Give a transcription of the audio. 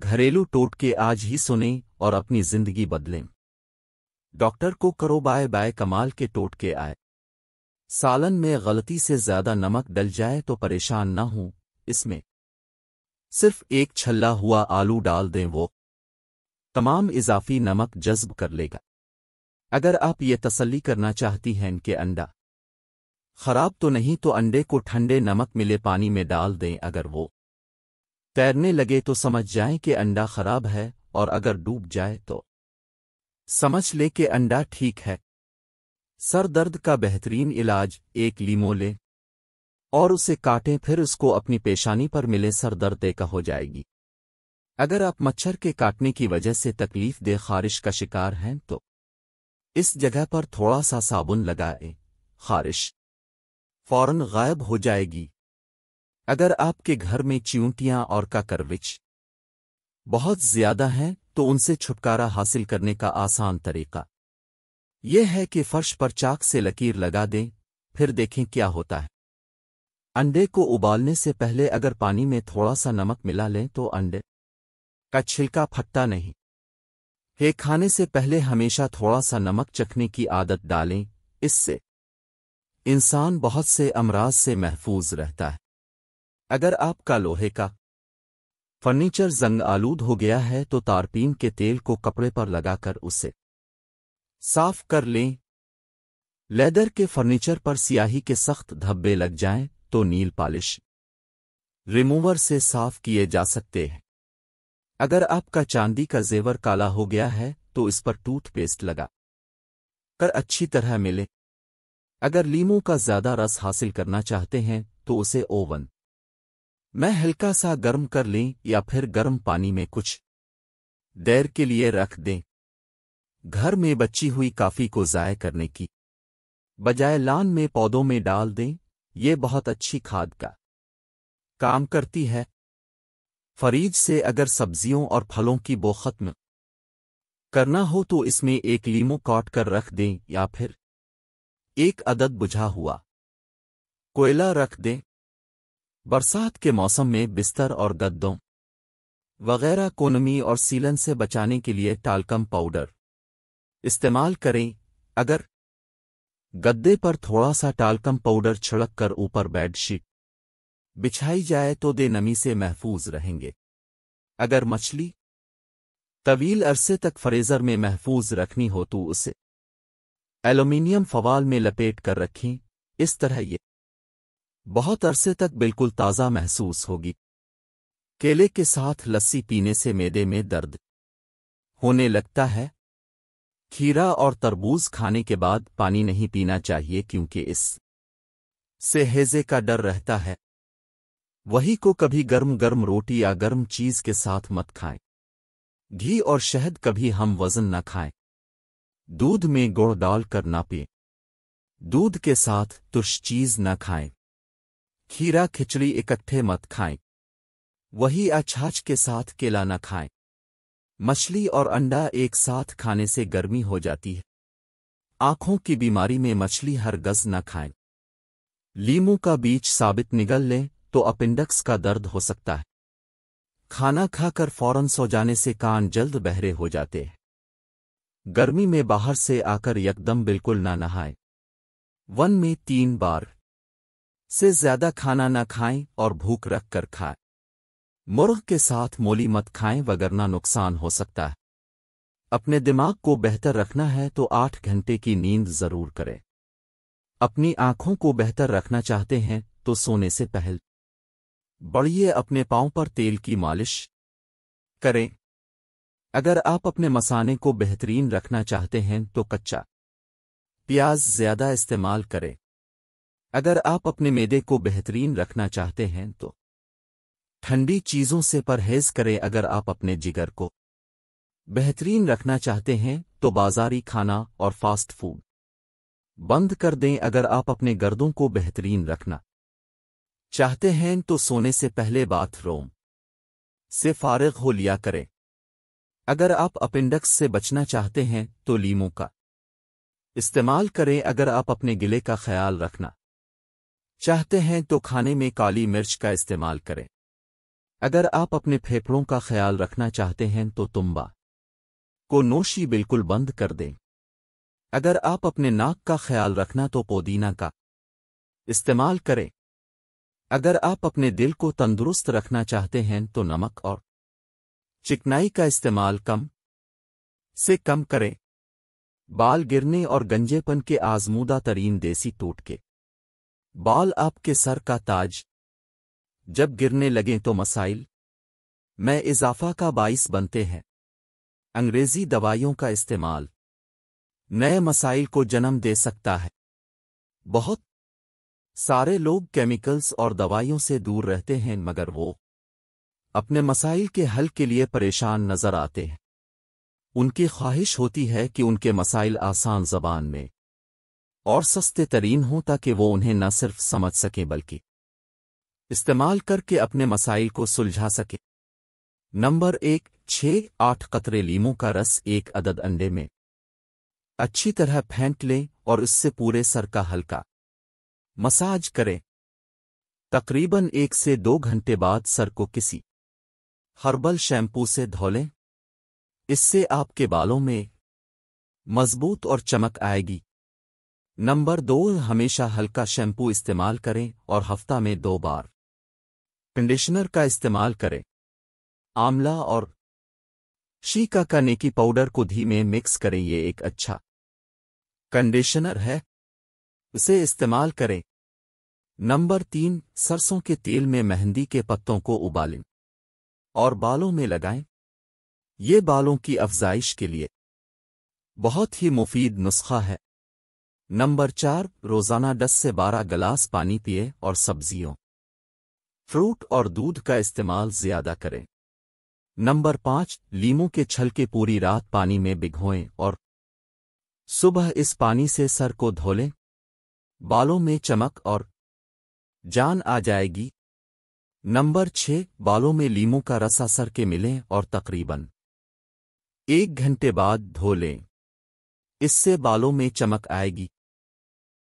घरेलू टोटके आज ही सुने और अपनी जिंदगी बदलें डॉक्टर को करो बाय बाय कमाल के टोटके आए सालन में गलती से ज्यादा नमक डल जाए तो परेशान न हो इसमें सिर्फ एक छल्ला हुआ आलू डाल दें वो तमाम इजाफी नमक जज्ब कर लेगा अगर आप ये तसल्ली करना चाहती हैं कि अंडा खराब तो नहीं तो अंडे को ठंडे नमक मिले पानी में डाल दें अगर वो तैरने लगे तो समझ जाए कि अंडा खराब है और अगर डूब जाए तो समझ ले कि अंडा ठीक है सर दर्द का बेहतरीन इलाज एक लीमो ले और उसे काटें फिर उसको अपनी पेशानी पर मिले सर दर्द देखा हो जाएगी अगर आप मच्छर के काटने की वजह से तकलीफ दे खारिश का शिकार हैं तो इस जगह पर थोड़ा सा साबुन लगाए खारिश फौरन गायब हो जाएगी अगर आपके घर में चींटियां और काकरविच बहुत ज्यादा हैं तो उनसे छुटकारा हासिल करने का आसान तरीका यह है कि फर्श पर चाक से लकीर लगा दें फिर देखें क्या होता है अंडे को उबालने से पहले अगर पानी में थोड़ा सा नमक मिला लें तो अंडे का छिलका फटता नहीं हे खाने से पहले हमेशा थोड़ा सा नमक चखने की आदत डालें इससे इंसान बहुत से अमराज से महफूज रहता है अगर आपका लोहे का फर्नीचर जंग आलूद हो गया है तो तारपीन के तेल को कपड़े पर लगाकर उसे साफ कर लें लेदर के फर्नीचर पर सियाही के सख्त धब्बे लग जाएं तो नील पॉलिश रिमूवर से साफ किए जा सकते हैं अगर आपका चांदी का जेवर काला हो गया है तो इस पर टूथपेस्ट लगा कर अच्छी तरह मिले अगर लीमू का ज्यादा रस हासिल करना चाहते हैं तो उसे ओवन मैं हल्का सा गर्म कर लें या फिर गर्म पानी में कुछ देर के लिए रख दें घर में बची हुई काफ़ी को ज़ाय करने की बजाय लान में पौधों में डाल दें ये बहुत अच्छी खाद का काम करती है फरीज से अगर सब्जियों और फलों की बो खत्म करना हो तो इसमें एक लीमो काट कर रख दें या फिर एक अदद बुझा हुआ कोयला रख दें बरसात के मौसम में बिस्तर और गद्दों वगैरह कोनमी और सीलन से बचाने के लिए टालकम पाउडर इस्तेमाल करें अगर गद्दे पर थोड़ा सा टालकम पाउडर छिड़क कर ऊपर बेडशीट बिछाई जाए तो दे नमी से महफूज रहेंगे अगर मछली तवील अरसे तक फ्रेजर में महफूज रखनी हो तो उसे एल्युमिनियम फवाल में लपेट कर रखें इस तरह ये बहुत अरसे तक बिल्कुल ताज़ा महसूस होगी केले के साथ लस्सी पीने से मेदे में दर्द होने लगता है खीरा और तरबूज खाने के बाद पानी नहीं पीना चाहिए क्योंकि इस से हेजे का डर रहता है वही को कभी गर्म गर्म रोटी या गर्म चीज के साथ मत खाएं। घी और शहद कभी हम वजन न खाएं। दूध में गुड़ डालकर ना पिए दूध के साथ तुष चीज न खाएं। खीरा खिचड़ी इकट्ठे मत खाएं वही अछाछ के साथ केला न खाएं मछली और अंडा एक साथ खाने से गर्मी हो जाती है आंखों की बीमारी में मछली हर गज न खाएं लीमू का बीज साबित निगल लें तो अपेंडक्स का दर्द हो सकता है खाना खाकर फौरन सो जाने से कान जल्द बहरे हो जाते हैं गर्मी में बाहर से आकर यकदम बिल्कुल ना नहाएं वन में तीन बार से ज्यादा खाना न खाएं और भूख रख कर खाएं मुर्ग के साथ मोली मत खाएं वगरना नुकसान हो सकता है अपने दिमाग को बेहतर रखना है तो आठ घंटे की नींद जरूर करें अपनी आंखों को बेहतर रखना चाहते हैं तो सोने से पहल बढ़िए अपने पांव पर तेल की मालिश करें अगर आप अपने मसाने को बेहतरीन रखना चाहते हैं तो कच्चा प्याज ज्यादा इस्तेमाल करें अगर आप अपने मेदे को बेहतरीन रखना चाहते हैं तो ठंडी चीज़ों से परहेज करें अगर आप अपने जिगर को बेहतरीन रखना चाहते हैं तो बाजारी खाना और फास्ट फूड बंद कर दें अगर आप अपने गर्दों को बेहतरीन रखना चाहते हैं तो सोने से पहले बाथरूम से फारग हो लिया करें अगर आप अपेंडक्स से बचना चाहते हैं तो लीमू का इस्तेमाल करें अगर आप अपने गिले का ख्याल रखना चाहते हैं तो खाने में काली मिर्च का इस्तेमाल करें अगर आप अपने फेफड़ों का ख्याल रखना चाहते हैं तो तुम्बा को नोशी बिल्कुल बंद कर दें अगर आप अपने नाक का ख्याल रखना तो पोदीना का इस्तेमाल करें अगर आप अपने दिल को तंदुरुस्त रखना चाहते हैं तो नमक और चिकनाई का इस्तेमाल कम से कम करें बाल गिरने और गंजेपन के आजमूदा तरीन देसी टोटके बाल आपके सर का ताज जब गिरने लगें तो मसाइल मैं इजाफा का बाइस बनते हैं अंग्रेजी दवाइयों का इस्तेमाल नए मसाइल को जन्म दे सकता है बहुत सारे लोग केमिकल्स और दवाइयों से दूर रहते हैं मगर वो अपने मसाइल के हल के लिए परेशान नजर आते हैं उनकी ख्वाहिश होती है कि उनके मसाइल आसान जबान में और सस्ते तरीन हों ताकि वो उन्हें न सिर्फ समझ सके बल्कि इस्तेमाल करके अपने मसाइल को सुलझा सके नंबर एक छ आठ कतरे लीमों का रस एक अदद अंडे में अच्छी तरह फेंट लें और इससे पूरे सर का हल्का मसाज करें तकरीबन एक से दो घंटे बाद सर को किसी हर्बल शैम्पू से धो लें इससे आपके बालों में मजबूत और चमक आएगी नंबर दो हमेशा हल्का शैम्पू इस्तेमाल करें और हफ्ता में दो बार कंडीशनर का इस्तेमाल करें आमला और शीका का नेकी पाउडर को धीमे मिक्स करें ये एक अच्छा कंडीशनर है उसे इस्तेमाल करें नंबर तीन सरसों के तेल में मेहंदी के पत्तों को उबालें और बालों में लगाएं ये बालों की अफजाइश के लिए बहुत ही मुफीद नुस्खा है नंबर चार रोजाना दस से बारह गिलास पानी पिए और सब्जियों फ्रूट और दूध का इस्तेमाल ज्यादा करें नंबर पांच लीमू के छलके पूरी रात पानी में बिघोए और सुबह इस पानी से सर को धो लें बालों में चमक और जान आ जाएगी नंबर छः बालों में लीमू का रसा सर के मिलें और तकरीबन एक घंटे बाद धो लें इससे बालों में चमक आएगी